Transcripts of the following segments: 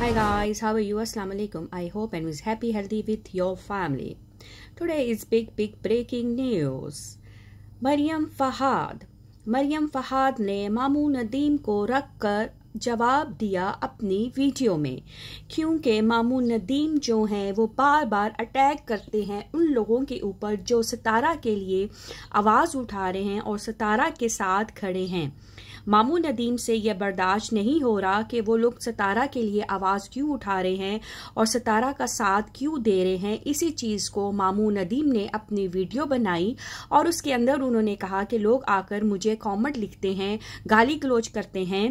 Hi guys, how are you? Assalamualaikum. I hope and was happy, healthy with your family. Today is big, big breaking news. Maryam Fahad Maryam Fahad ने मामू नदीम को रखकर जवाब दिया अपनी वीडियो में क्योंकि मामू नदीम जो हैं वो बार बार अटैक करते हैं उन लोगों के ऊपर जो सतारा के लिए आवाज़ उठा रहे हैं और सतारा के साथ खड़े हैं मामू नदीम से यह बर्दाश्त नहीं हो रहा कि वो लोग सतारा के लिए आवाज़ क्यों उठा रहे हैं और सतारा का साथ क्यों दे रहे हैं इसी चीज़ को मामू नदीम ने अपनी वीडियो बनाई और उसके अंदर उन्होंने कहा कि लोग आकर मुझे कॉमेंट लिखते हैं गाली गलोच करते हैं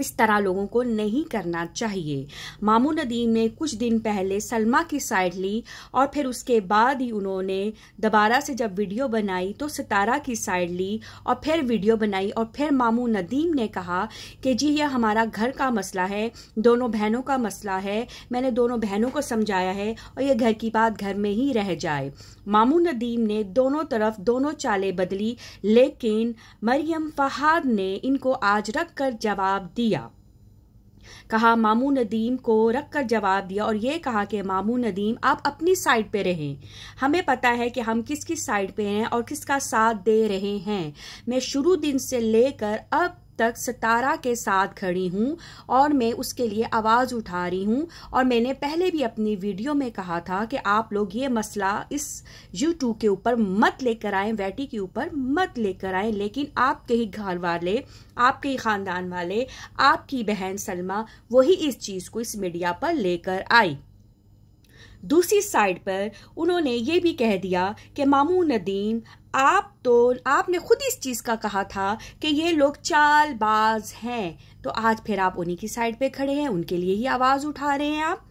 इस तरह लोगों को नहीं करना चाहिए मामू नदीम ने कुछ दिन पहले सलमा की साइड ली और फिर उसके बाद ही उन्होंने दोबारा से जब वीडियो बनाई तो सितारा की साइड ली और फिर वीडियो बनाई और फिर मामू नदीम ने कहा कि जी यह हमारा घर का मसला है दोनों बहनों का मसला है मैंने दोनों बहनों को समझाया है और यह घर की बात घर में ही रह जाए मामू नदीम ने दोनों तरफ दोनों चालें बदली लेकिन मरियम फहाद ने इनको आज रख कर जवाब दिया कहा मामू नदीम को रख कर जवाब दिया और ये कहा कि मामू नदीम आप अपनी साइड पे रहें हमें पता है कि हम किसकी साइड पे हैं और किसका साथ दे रहे हैं मैं शुरू दिन से लेकर अब तक सितारा के साथ खड़ी हूँ और मैं उसके लिए आवाज़ उठा रही हूँ और मैंने पहले भी अपनी वीडियो में कहा था कि आप लोग ये मसला इस यूट्यूब के ऊपर मत लेकर आएँ वैटी के ऊपर मत लेकर आएं लेकिन आपके ही घर वाले आपके ही ख़ानदान वाले आपकी बहन सलमा वही इस चीज़ को इस मीडिया पर लेकर आई दूसरी साइड पर उन्होंने ये भी कह दिया कि मामू नदीम आप तो आपने खुद इस चीज़ का कहा था कि ये लोग चालबाज हैं तो आज फिर आप उन्हीं की साइड पे खड़े हैं उनके लिए ही आवाज़ उठा रहे हैं आप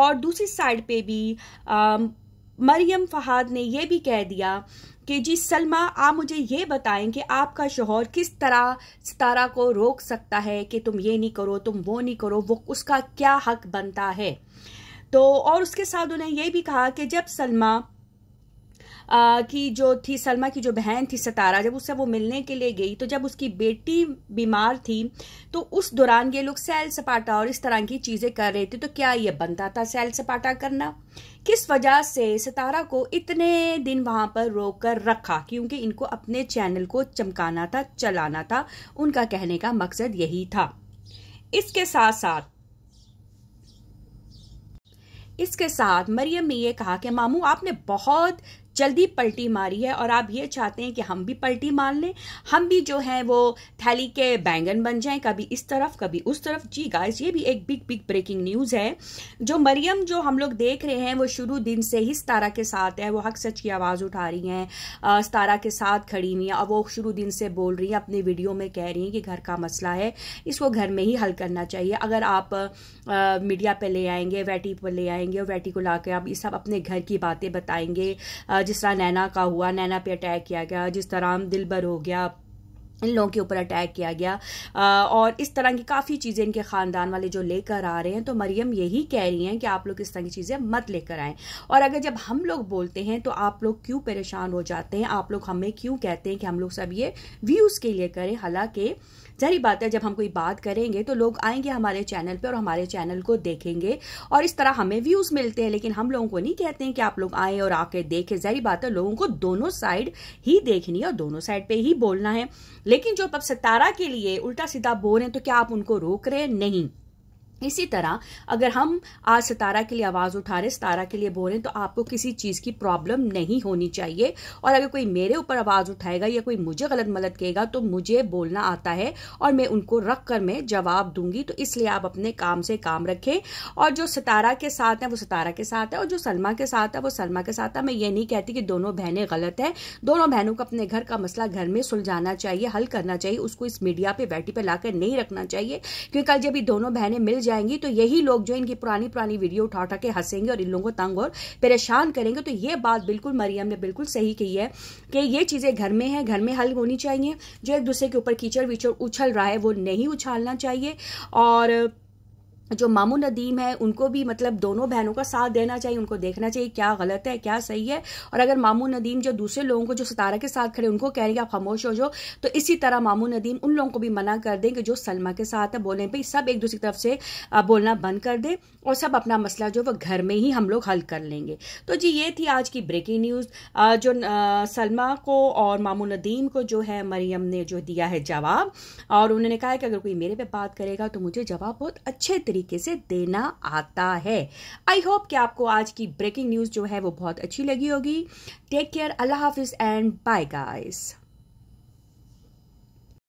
और दूसरी साइड पे भी आ, मरियम फहाद ने यह भी कह दिया कि जी सलमा आप मुझे ये बताएं कि आपका शोहर किस तरह सितारा को रोक सकता है कि तुम ये नहीं करो तुम वो नहीं करो वो उसका क्या हक बनता है तो और उसके साथ उन्हें यह भी कहा कि जब सलमा आ, की जो थी सलमा की जो बहन थी सतारा जब उससे वो मिलने के लिए गई तो जब उसकी बेटी बीमार थी तो उस दौरान ये लोग सैल सपाटा और इस तरह की चीज़ें कर रहे थे तो क्या ये बनता था सैल सपाटा करना किस वजह से सतारा को इतने दिन वहाँ पर रोक कर रखा क्योंकि इनको अपने चैनल को चमकाना था चलाना था उनका कहने का मकसद यही था इसके साथ साथ इसके साथ मरियम ने यह कहा कि मामू आपने बहुत जल्दी पलटी मारी है और आप ये चाहते हैं कि हम भी पलटी मार लें हम भी जो है वो थैली के बैंगन बन जाएं कभी इस तरफ कभी उस तरफ जी गाइस ये भी एक बिग बिग ब्रेकिंग न्यूज़ है जो मरियम जो हम लोग देख रहे हैं वो शुरू दिन से ही सतारा के साथ है वो हक सच की आवाज़ उठा रही हैं सतारा के साथ खड़ी हुई हैं और वो शुरू दिन से बोल रही हैं अपनी वीडियो में कह रही हैं कि घर का मसला है इसको घर में ही हल करना चाहिए अगर आप मीडिया पर ले आएंगे वैटी पर ले आएंगे और वैटी को ला आप ये सब अपने घर की बातें बताएंगे जिस तरह नैना का हुआ नैना पे अटैक किया गया जिस तरह दिलबर हो गया इन लोगों के ऊपर अटैक किया गया और इस तरह की काफ़ी चीज़ें इनके ख़ानदान वाले जो लेकर आ रहे हैं तो मरियम यही कह रही हैं कि आप लोग इस तरह की चीज़ें मत लेकर आएं और अगर जब हम लोग बोलते हैं तो आप लोग क्यों परेशान हो जाते हैं आप लोग हमें क्यों कहते हैं कि हम लोग सब ये व्यूज़ के लिए करें हालांकि जहरी बात है जब हम कोई बात करेंगे तो लोग आएंगे हमारे चैनल पर और हमारे चैनल को देखेंगे और इस तरह हमें व्यूज़ मिलते हैं लेकिन हम लोगों को नहीं कहते हैं कि आप लोग आएँ और आके देखें जहरी बात है लोगों को दोनों साइड ही देखनी है और दोनों साइड पर ही बोलना है लेकिन जो अब सतारा के लिए उल्टा सीधा बोल रहे हैं तो क्या आप उनको रोक रहे हैं नहीं इसी तरह अगर हम आज सितारा के लिए आवाज़ उठा रहे सितारा के लिए बोल रहे हैं तो आपको किसी चीज़ की प्रॉब्लम नहीं होनी चाहिए और अगर कोई मेरे ऊपर आवाज़ उठाएगा या कोई मुझे गलत मदद कहेगा तो मुझे बोलना आता है और मैं उनको रख कर मैं जवाब दूंगी तो इसलिए आप अपने काम से काम रखें और जो सितारा के साथ है वो सितारा के साथ है और जो सलमा के साथ है वो सलमा के साथ है मैं ये नहीं कहती कि दोनों बहनें गलत हैं दोनों बहनों को अपने घर का मसला घर में सुलझाना चाहिए हल करना चाहिए उसको इस मीडिया पर बैठी पर ला नहीं रखना चाहिए क्योंकि कल जब ये दोनों बहनें मिल जाएंगी तो यही लोग जो इनकी पुरानी पुरानी वीडियो उठा उठा के हंसेंगे और इन लोगों को तंग और परेशान करेंगे तो ये बात बिल्कुल मरियम ने बिल्कुल सही कही है कि ये चीज़ें घर में हैं घर में हल होनी चाहिए जो एक दूसरे के ऊपर कीचड़ वीचड़ उछल रहा है वो नहीं उछालना चाहिए और जो मामू नदीम है उनको भी मतलब दोनों बहनों का साथ देना चाहिए उनको देखना चाहिए क्या गलत है क्या सही है और अगर मामू नदीम जो दूसरे लोगों को जो सतारा के साथ खड़े उनको कह रहे आप खामोश हो जाओ तो इसी तरह मामू नदीम उन लोगों को भी मना कर दें कि जो सलमा के साथ है बोलें भाई सब एक दूसरी तरफ से बोलना बंद कर दें और सब अपना मसला जो वो घर में ही हम लोग हल कर लेंगे तो जी ये थी आज की ब्रेकिंग न्यूज़ जो सलमा को और मामू नदीम को जो है मरियम ने जो दिया है जवाब और उन्होंने कहा कि अगर कोई मेरे पे बात करेगा तो मुझे जवाब बहुत अच्छे तरीके तरीके से देना आता है आई होप कि आपको आज की ब्रेकिंग न्यूज़ जो है वो बहुत अच्छी लगी होगी टेक केयर अल्लाह हाफिज़ एंड बाय गाइस